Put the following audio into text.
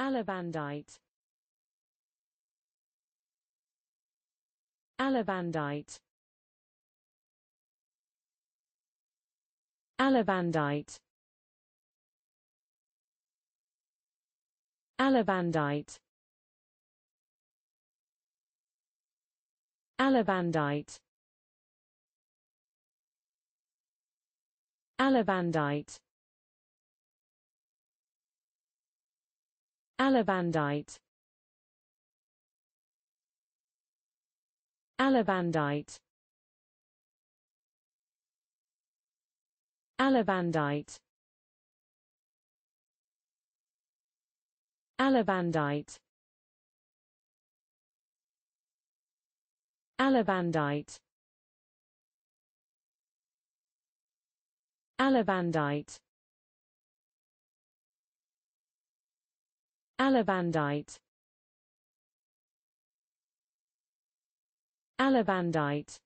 Alabandite Alabandite Alabandite Alabandite Alabandite Alabandite Alabandite Alabandite Alabandite Alabandite Alabandite Alabandite Alabandite Alabandite